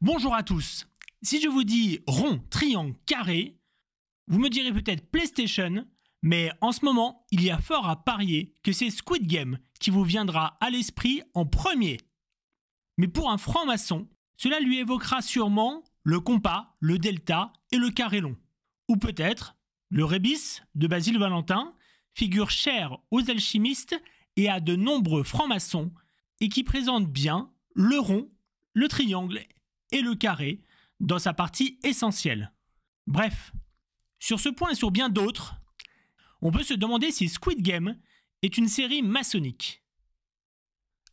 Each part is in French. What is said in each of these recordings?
Bonjour à tous. Si je vous dis rond, triangle, carré, vous me direz peut-être PlayStation, mais en ce moment, il y a fort à parier que c'est Squid Game qui vous viendra à l'esprit en premier. Mais pour un franc-maçon, cela lui évoquera sûrement le compas, le delta et le carré long. Ou peut-être le rébis de Basile Valentin, figure chère aux alchimistes et à de nombreux francs-maçons, et qui présente bien le rond, le triangle et le carré dans sa partie essentielle. Bref, sur ce point et sur bien d'autres, on peut se demander si Squid Game est une série maçonnique.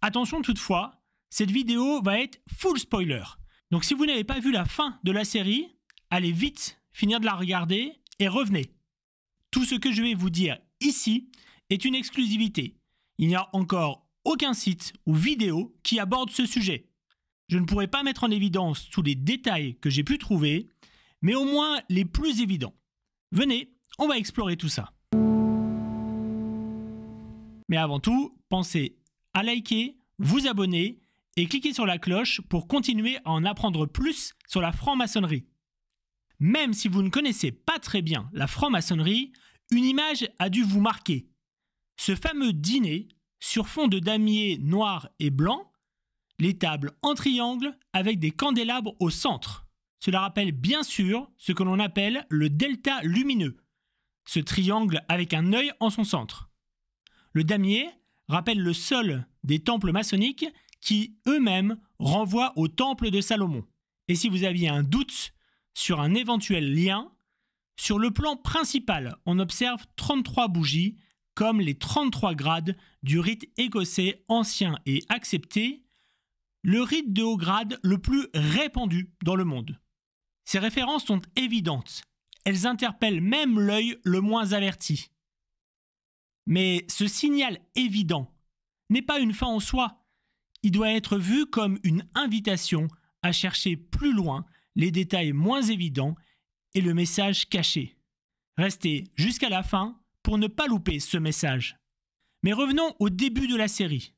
Attention toutefois, cette vidéo va être full spoiler. Donc si vous n'avez pas vu la fin de la série, allez vite finir de la regarder et revenez. Tout ce que je vais vous dire ici est une exclusivité. Il n'y a encore aucun site ou vidéo qui aborde ce sujet. Je ne pourrai pas mettre en évidence tous les détails que j'ai pu trouver, mais au moins les plus évidents. Venez, on va explorer tout ça. Mais avant tout, pensez à liker, vous abonner et cliquer sur la cloche pour continuer à en apprendre plus sur la franc-maçonnerie. Même si vous ne connaissez pas très bien la franc-maçonnerie, une image a dû vous marquer. Ce fameux dîner, sur fond de damier noir et blanc, les tables en triangle avec des candélabres au centre. Cela rappelle bien sûr ce que l'on appelle le delta lumineux, ce triangle avec un œil en son centre. Le damier rappelle le sol des temples maçonniques qui eux-mêmes renvoient au temple de Salomon. Et si vous aviez un doute sur un éventuel lien, sur le plan principal, on observe 33 bougies comme les 33 grades du rite écossais ancien et accepté le rite de haut grade le plus répandu dans le monde. Ces références sont évidentes, elles interpellent même l'œil le moins averti. Mais ce signal évident n'est pas une fin en soi, il doit être vu comme une invitation à chercher plus loin les détails moins évidents et le message caché. Restez jusqu'à la fin pour ne pas louper ce message. Mais revenons au début de la série.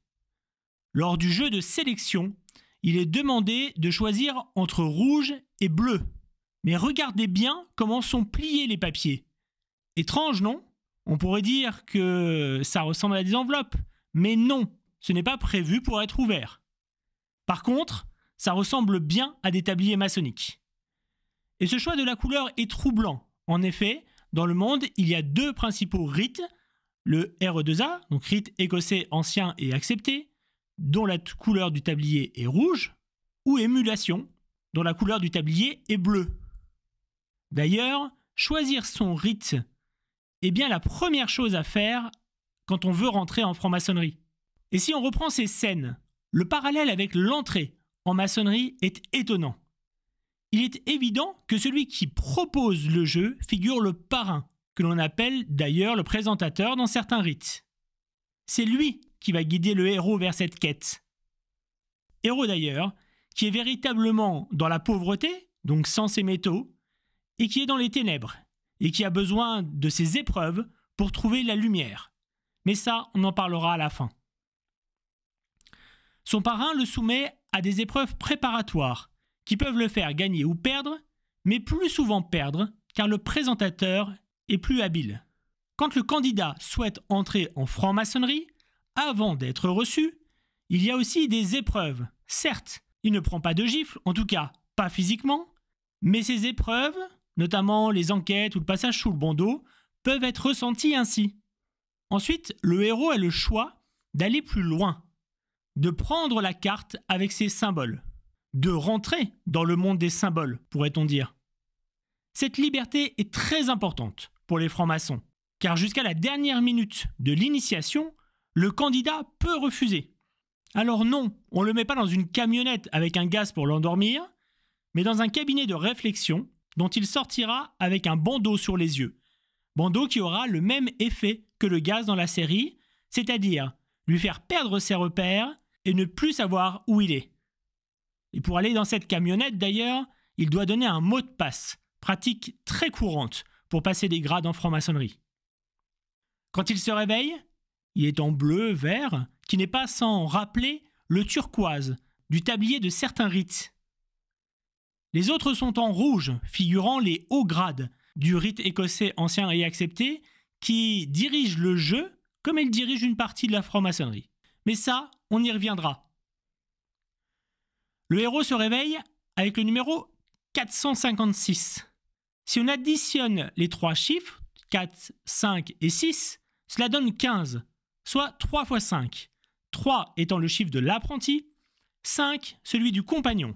Lors du jeu de sélection, il est demandé de choisir entre rouge et bleu. Mais regardez bien comment sont pliés les papiers. Étrange, non On pourrait dire que ça ressemble à des enveloppes, mais non, ce n'est pas prévu pour être ouvert. Par contre, ça ressemble bien à des tabliers maçonniques. Et ce choix de la couleur est troublant. En effet, dans le monde, il y a deux principaux rites, le RE2A, donc rite écossais ancien et accepté, dont la couleur du tablier est rouge, ou émulation, dont la couleur du tablier est bleue. D'ailleurs, choisir son rite est bien la première chose à faire quand on veut rentrer en franc-maçonnerie. Et si on reprend ces scènes, le parallèle avec l'entrée en maçonnerie est étonnant. Il est évident que celui qui propose le jeu figure le parrain, que l'on appelle d'ailleurs le présentateur dans certains rites. C'est lui qui va guider le héros vers cette quête. Héros d'ailleurs, qui est véritablement dans la pauvreté, donc sans ses métaux, et qui est dans les ténèbres, et qui a besoin de ses épreuves pour trouver la lumière. Mais ça, on en parlera à la fin. Son parrain le soumet à des épreuves préparatoires, qui peuvent le faire gagner ou perdre, mais plus souvent perdre, car le présentateur est plus habile. Quand le candidat souhaite entrer en franc-maçonnerie, avant d'être reçu, il y a aussi des épreuves. Certes, il ne prend pas de gifle, en tout cas pas physiquement, mais ces épreuves, notamment les enquêtes ou le passage sous le bandeau, peuvent être ressenties ainsi. Ensuite, le héros a le choix d'aller plus loin, de prendre la carte avec ses symboles, de rentrer dans le monde des symboles, pourrait-on dire. Cette liberté est très importante pour les francs-maçons, car jusqu'à la dernière minute de l'initiation, le candidat peut refuser. Alors non, on ne le met pas dans une camionnette avec un gaz pour l'endormir, mais dans un cabinet de réflexion dont il sortira avec un bandeau sur les yeux. Bandeau qui aura le même effet que le gaz dans la série, c'est-à-dire lui faire perdre ses repères et ne plus savoir où il est. Et pour aller dans cette camionnette d'ailleurs, il doit donner un mot de passe, pratique très courante pour passer des grades en franc-maçonnerie. Quand il se réveille, il est en bleu, vert, qui n'est pas sans rappeler le turquoise du tablier de certains rites. Les autres sont en rouge, figurant les hauts grades du rite écossais ancien et accepté, qui dirige le jeu comme il dirige une partie de la franc-maçonnerie. Mais ça, on y reviendra. Le héros se réveille avec le numéro 456. Si on additionne les trois chiffres, 4, 5 et 6, cela donne 15, soit 3 fois 5, 3 étant le chiffre de l'apprenti, 5 celui du compagnon.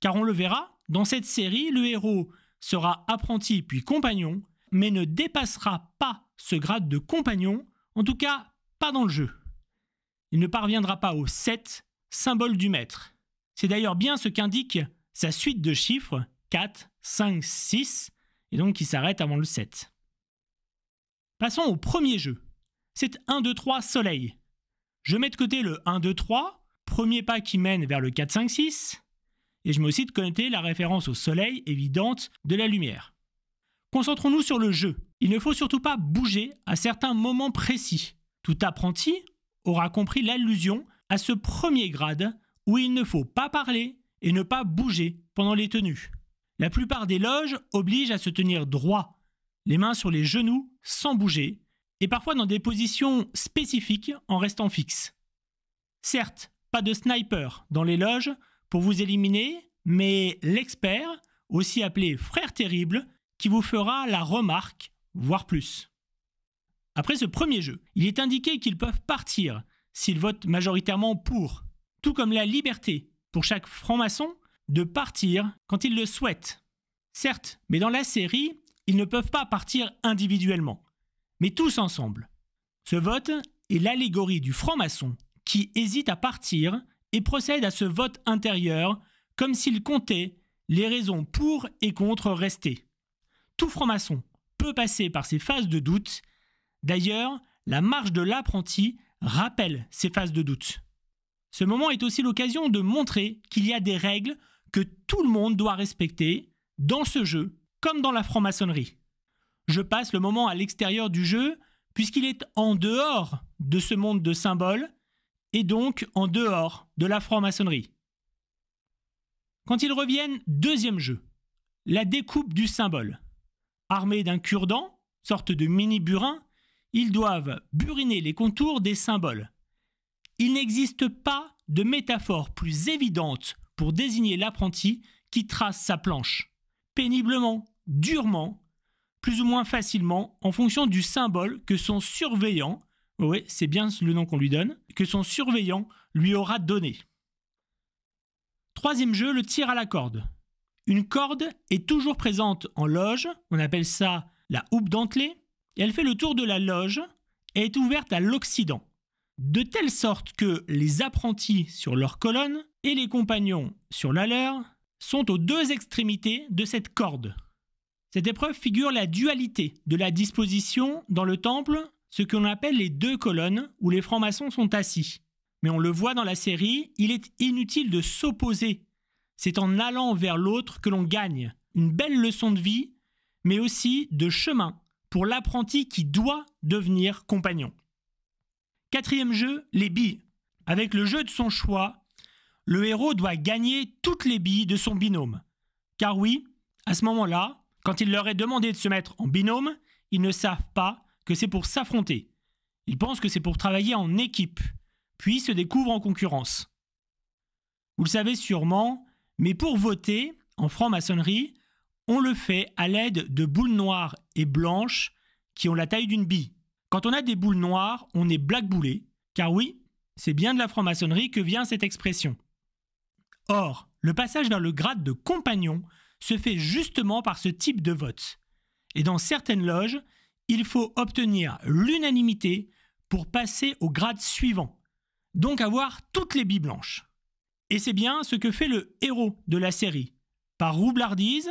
Car on le verra, dans cette série, le héros sera apprenti puis compagnon, mais ne dépassera pas ce grade de compagnon, en tout cas pas dans le jeu. Il ne parviendra pas au 7, symbole du maître. C'est d'ailleurs bien ce qu'indique sa suite de chiffres 4, 5, 6, et donc qui s'arrête avant le 7. Passons au premier jeu c'est 1, 2, 3, soleil. Je mets de côté le 1, 2, 3, premier pas qui mène vers le 4, 5, 6, et je mets aussi de côté la référence au soleil évidente de la lumière. Concentrons-nous sur le jeu. Il ne faut surtout pas bouger à certains moments précis. Tout apprenti aura compris l'allusion à ce premier grade où il ne faut pas parler et ne pas bouger pendant les tenues. La plupart des loges obligent à se tenir droit, les mains sur les genoux sans bouger, et parfois dans des positions spécifiques en restant fixe. Certes, pas de sniper dans les loges pour vous éliminer, mais l'expert, aussi appelé frère terrible, qui vous fera la remarque, voire plus. Après ce premier jeu, il est indiqué qu'ils peuvent partir s'ils votent majoritairement pour, tout comme la liberté pour chaque franc-maçon de partir quand il le souhaite. Certes, mais dans la série, ils ne peuvent pas partir individuellement mais tous ensemble. Ce vote est l'allégorie du franc-maçon qui hésite à partir et procède à ce vote intérieur comme s'il comptait les raisons pour et contre rester. Tout franc-maçon peut passer par ces phases de doute. D'ailleurs, la marche de l'apprenti rappelle ces phases de doute. Ce moment est aussi l'occasion de montrer qu'il y a des règles que tout le monde doit respecter dans ce jeu comme dans la franc-maçonnerie je passe le moment à l'extérieur du jeu, puisqu'il est en dehors de ce monde de symboles, et donc en dehors de la franc-maçonnerie. Quand ils reviennent, deuxième jeu, la découpe du symbole. Armés d'un cure-dent, sorte de mini-burin, ils doivent buriner les contours des symboles. Il n'existe pas de métaphore plus évidente pour désigner l'apprenti qui trace sa planche, péniblement, durement, plus ou moins facilement en fonction du symbole que son surveillant, oui, c'est bien le nom qu'on lui donne, que son surveillant lui aura donné. Troisième jeu, le tir à la corde. Une corde est toujours présente en loge, on appelle ça la houppe dentelée, et elle fait le tour de la loge et est ouverte à l'Occident, de telle sorte que les apprentis sur leur colonne et les compagnons sur la leur sont aux deux extrémités de cette corde. Cette épreuve figure la dualité de la disposition dans le temple, ce que l'on appelle les deux colonnes où les francs-maçons sont assis. Mais on le voit dans la série, il est inutile de s'opposer. C'est en allant vers l'autre que l'on gagne. Une belle leçon de vie, mais aussi de chemin pour l'apprenti qui doit devenir compagnon. Quatrième jeu, les billes. Avec le jeu de son choix, le héros doit gagner toutes les billes de son binôme. Car oui, à ce moment-là, quand il leur est demandé de se mettre en binôme, ils ne savent pas que c'est pour s'affronter. Ils pensent que c'est pour travailler en équipe, puis se découvrent en concurrence. Vous le savez sûrement, mais pour voter, en franc-maçonnerie, on le fait à l'aide de boules noires et blanches qui ont la taille d'une bille. Quand on a des boules noires, on est blackboulé, car oui, c'est bien de la franc-maçonnerie que vient cette expression. Or, le passage vers le grade de compagnon se fait justement par ce type de vote. Et dans certaines loges, il faut obtenir l'unanimité pour passer au grade suivant, donc avoir toutes les billes blanches. Et c'est bien ce que fait le héros de la série, par roublardise,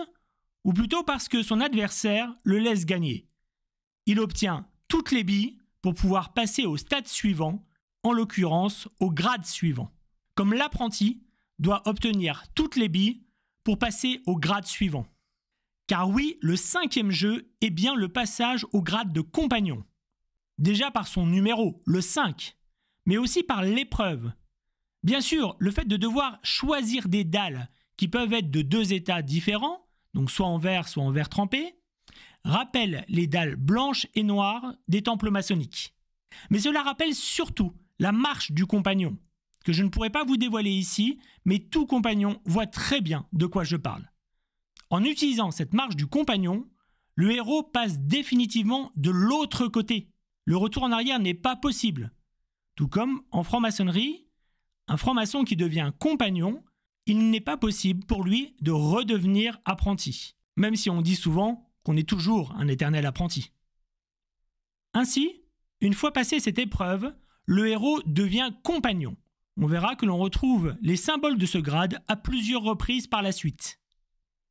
ou plutôt parce que son adversaire le laisse gagner. Il obtient toutes les billes pour pouvoir passer au stade suivant, en l'occurrence au grade suivant. Comme l'apprenti doit obtenir toutes les billes pour passer au grade suivant. Car oui, le cinquième jeu est bien le passage au grade de compagnon. Déjà par son numéro, le 5, mais aussi par l'épreuve. Bien sûr, le fait de devoir choisir des dalles qui peuvent être de deux états différents, donc soit en vert soit en vert trempé, rappelle les dalles blanches et noires des temples maçonniques. Mais cela rappelle surtout la marche du compagnon, que je ne pourrais pas vous dévoiler ici, mais tout compagnon voit très bien de quoi je parle. En utilisant cette marche du compagnon, le héros passe définitivement de l'autre côté. Le retour en arrière n'est pas possible. Tout comme en franc-maçonnerie, un franc-maçon qui devient compagnon, il n'est pas possible pour lui de redevenir apprenti, même si on dit souvent qu'on est toujours un éternel apprenti. Ainsi, une fois passée cette épreuve, le héros devient compagnon, on verra que l'on retrouve les symboles de ce grade à plusieurs reprises par la suite.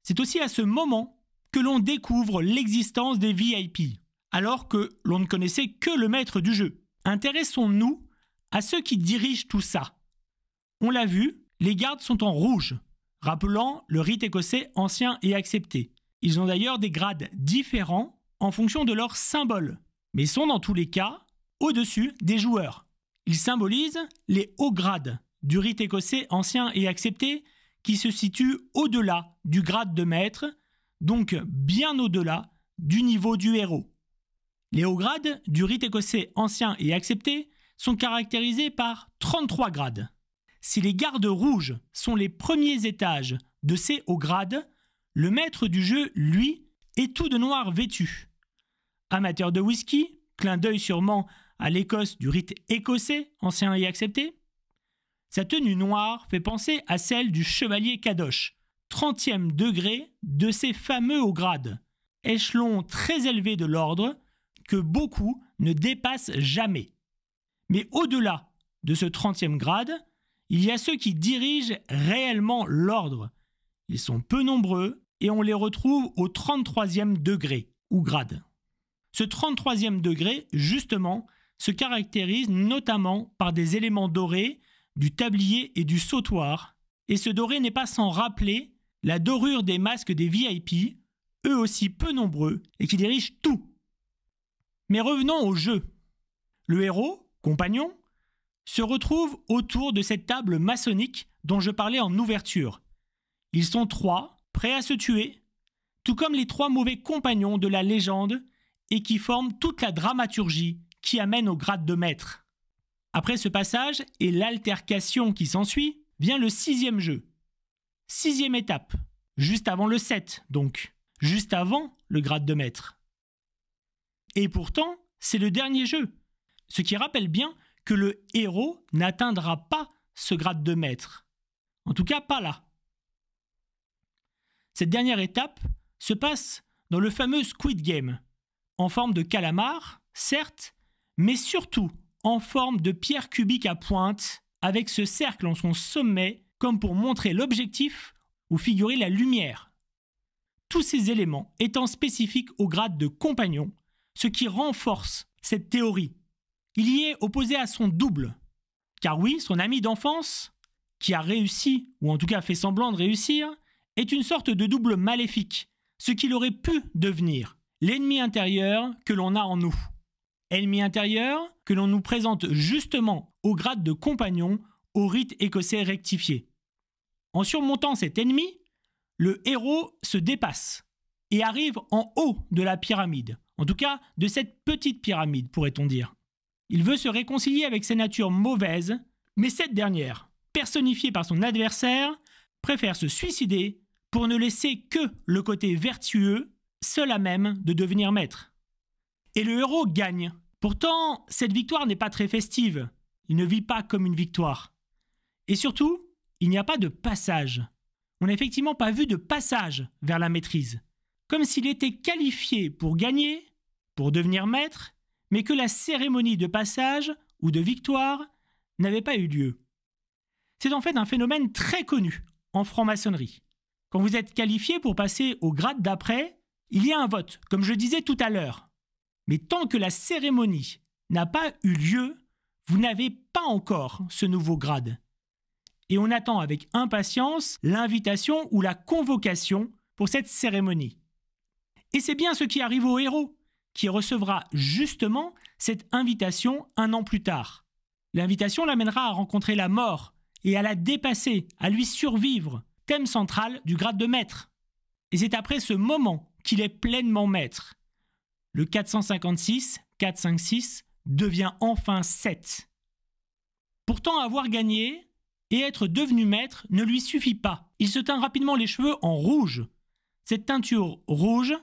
C'est aussi à ce moment que l'on découvre l'existence des VIP, alors que l'on ne connaissait que le maître du jeu. Intéressons-nous à ceux qui dirigent tout ça. On l'a vu, les gardes sont en rouge, rappelant le rite écossais ancien et accepté. Ils ont d'ailleurs des grades différents en fonction de leurs symboles, mais sont dans tous les cas au-dessus des joueurs. Il symbolise les hauts grades du rite écossais ancien et accepté qui se situe au-delà du grade de maître, donc bien au-delà du niveau du héros. Les hauts grades du rite écossais ancien et accepté sont caractérisés par 33 grades. Si les gardes rouges sont les premiers étages de ces hauts grades, le maître du jeu, lui, est tout de noir vêtu. Amateur de whisky, clin d'œil sûrement à l'Écosse du rite écossais ancien et accepté. Sa tenue noire fait penser à celle du chevalier Kadosh, 30e degré de ces fameux hauts grades, échelon très élevé de l'ordre que beaucoup ne dépassent jamais. Mais au-delà de ce 30e grade, il y a ceux qui dirigent réellement l'ordre. Ils sont peu nombreux et on les retrouve au 33e degré ou grade. Ce 33e degré, justement, se caractérise notamment par des éléments dorés, du tablier et du sautoir. Et ce doré n'est pas sans rappeler la dorure des masques des VIP, eux aussi peu nombreux et qui dirigent tout. Mais revenons au jeu. Le héros, compagnon, se retrouve autour de cette table maçonnique dont je parlais en ouverture. Ils sont trois, prêts à se tuer, tout comme les trois mauvais compagnons de la légende et qui forment toute la dramaturgie qui amène au grade de maître. Après ce passage et l'altercation qui s'ensuit, vient le sixième jeu. Sixième étape, juste avant le 7 donc, juste avant le grade de maître. Et pourtant, c'est le dernier jeu, ce qui rappelle bien que le héros n'atteindra pas ce grade de maître. En tout cas, pas là. Cette dernière étape se passe dans le fameux Squid Game, en forme de calamar, certes, mais surtout en forme de pierre cubique à pointe, avec ce cercle en son sommet, comme pour montrer l'objectif ou figurer la lumière. Tous ces éléments étant spécifiques au grade de compagnon, ce qui renforce cette théorie. Il y est opposé à son double. Car oui, son ami d'enfance, qui a réussi, ou en tout cas fait semblant de réussir, est une sorte de double maléfique, ce qu'il aurait pu devenir, l'ennemi intérieur que l'on a en nous ennemi intérieur, que l'on nous présente justement au grade de compagnon au rite écossais rectifié. En surmontant cet ennemi, le héros se dépasse et arrive en haut de la pyramide, en tout cas de cette petite pyramide pourrait-on dire. Il veut se réconcilier avec sa nature mauvaise, mais cette dernière, personnifiée par son adversaire, préfère se suicider pour ne laisser que le côté vertueux, seul à même de devenir maître. Et le héros gagne. Pourtant, cette victoire n'est pas très festive. Il ne vit pas comme une victoire. Et surtout, il n'y a pas de passage. On n'a effectivement pas vu de passage vers la maîtrise. Comme s'il était qualifié pour gagner, pour devenir maître, mais que la cérémonie de passage ou de victoire n'avait pas eu lieu. C'est en fait un phénomène très connu en franc-maçonnerie. Quand vous êtes qualifié pour passer au grade d'après, il y a un vote, comme je disais tout à l'heure, mais tant que la cérémonie n'a pas eu lieu, vous n'avez pas encore ce nouveau grade. Et on attend avec impatience l'invitation ou la convocation pour cette cérémonie. Et c'est bien ce qui arrive au héros, qui recevra justement cette invitation un an plus tard. L'invitation l'amènera à rencontrer la mort et à la dépasser, à lui survivre, thème central du grade de maître. Et c'est après ce moment qu'il est pleinement maître le 456, 456 devient enfin 7. Pourtant, avoir gagné et être devenu maître ne lui suffit pas. Il se teint rapidement les cheveux en rouge. Cette teinture rouge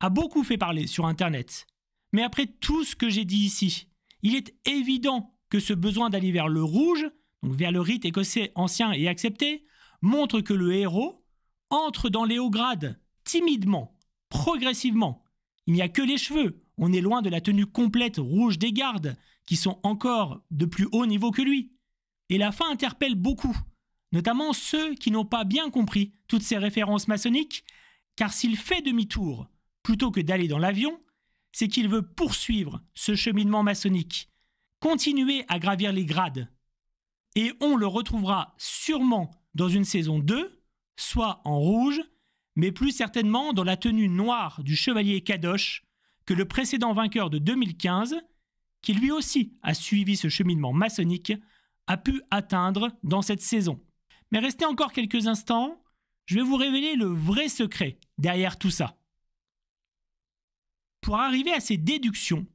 a beaucoup fait parler sur Internet. Mais après tout ce que j'ai dit ici, il est évident que ce besoin d'aller vers le rouge, donc vers le rite écossais ancien et accepté, montre que le héros entre dans les hauts grades timidement, progressivement, il n'y a que les cheveux. On est loin de la tenue complète rouge des gardes, qui sont encore de plus haut niveau que lui. Et la fin interpelle beaucoup, notamment ceux qui n'ont pas bien compris toutes ces références maçonniques, car s'il fait demi-tour, plutôt que d'aller dans l'avion, c'est qu'il veut poursuivre ce cheminement maçonnique, continuer à gravir les grades. Et on le retrouvera sûrement dans une saison 2, soit en rouge, mais plus certainement dans la tenue noire du chevalier Kadosh que le précédent vainqueur de 2015, qui lui aussi a suivi ce cheminement maçonnique, a pu atteindre dans cette saison. Mais restez encore quelques instants, je vais vous révéler le vrai secret derrière tout ça. Pour arriver à ces déductions,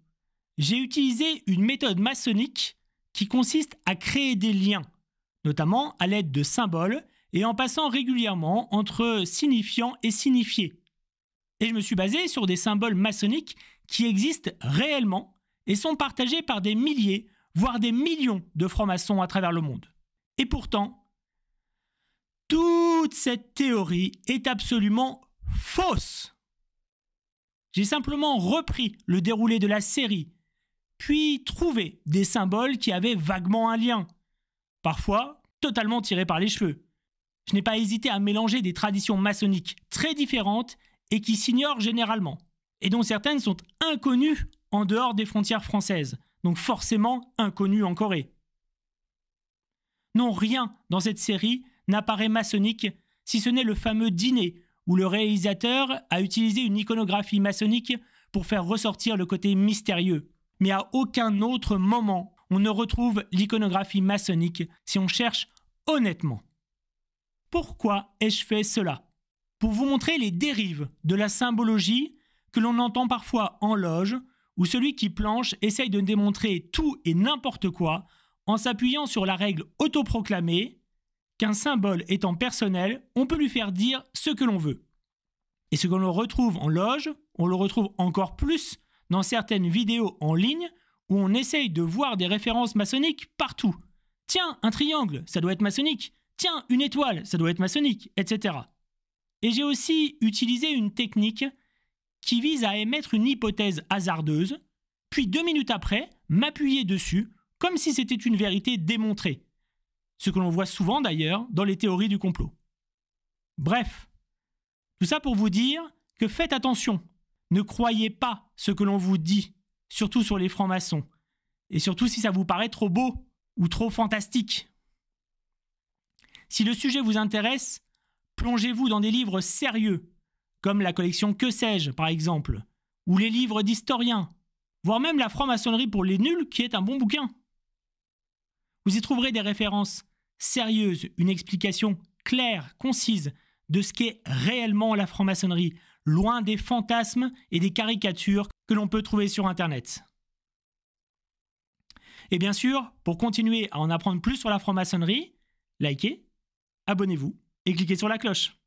j'ai utilisé une méthode maçonnique qui consiste à créer des liens, notamment à l'aide de symboles et en passant régulièrement entre signifiant et signifié. Et je me suis basé sur des symboles maçonniques qui existent réellement et sont partagés par des milliers, voire des millions de francs-maçons à travers le monde. Et pourtant, toute cette théorie est absolument fausse. J'ai simplement repris le déroulé de la série, puis trouvé des symboles qui avaient vaguement un lien, parfois totalement tirés par les cheveux je n'ai pas hésité à mélanger des traditions maçonniques très différentes et qui s'ignorent généralement, et dont certaines sont inconnues en dehors des frontières françaises, donc forcément inconnues en Corée. Non, rien dans cette série n'apparaît maçonnique, si ce n'est le fameux dîner où le réalisateur a utilisé une iconographie maçonnique pour faire ressortir le côté mystérieux. Mais à aucun autre moment on ne retrouve l'iconographie maçonnique si on cherche honnêtement. Pourquoi ai-je fait cela Pour vous montrer les dérives de la symbologie que l'on entend parfois en loge, où celui qui planche essaye de démontrer tout et n'importe quoi en s'appuyant sur la règle autoproclamée qu'un symbole étant personnel, on peut lui faire dire ce que l'on veut. Et ce qu'on retrouve en loge, on le retrouve encore plus dans certaines vidéos en ligne où on essaye de voir des références maçonniques partout. Tiens, un triangle, ça doit être maçonnique tiens, une étoile, ça doit être maçonnique, etc. Et j'ai aussi utilisé une technique qui vise à émettre une hypothèse hasardeuse, puis deux minutes après, m'appuyer dessus, comme si c'était une vérité démontrée. Ce que l'on voit souvent d'ailleurs dans les théories du complot. Bref, tout ça pour vous dire que faites attention, ne croyez pas ce que l'on vous dit, surtout sur les francs-maçons, et surtout si ça vous paraît trop beau ou trop fantastique. Si le sujet vous intéresse, plongez-vous dans des livres sérieux, comme la collection Que sais-je, par exemple, ou les livres d'historiens, voire même La franc-maçonnerie pour les nuls, qui est un bon bouquin. Vous y trouverez des références sérieuses, une explication claire, concise de ce qu'est réellement la franc-maçonnerie, loin des fantasmes et des caricatures que l'on peut trouver sur Internet. Et bien sûr, pour continuer à en apprendre plus sur la franc-maçonnerie, likez, abonnez-vous et cliquez sur la cloche.